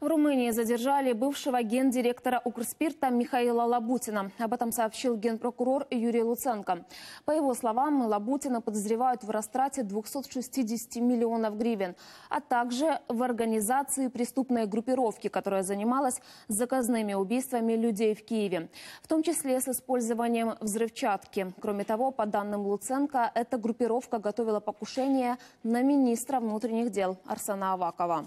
В Румынии задержали бывшего гендиректора Укрспирта Михаила Лабутина. Об этом сообщил генпрокурор Юрий Луценко. По его словам, Лабутина подозревают в растрате 260 миллионов гривен, а также в организации преступной группировки, которая занималась заказными убийствами людей в Киеве, в том числе с использованием взрывчатки. Кроме того, по данным Луценко, эта группировка готовила покушение на министра внутренних дел Арсена Авакова.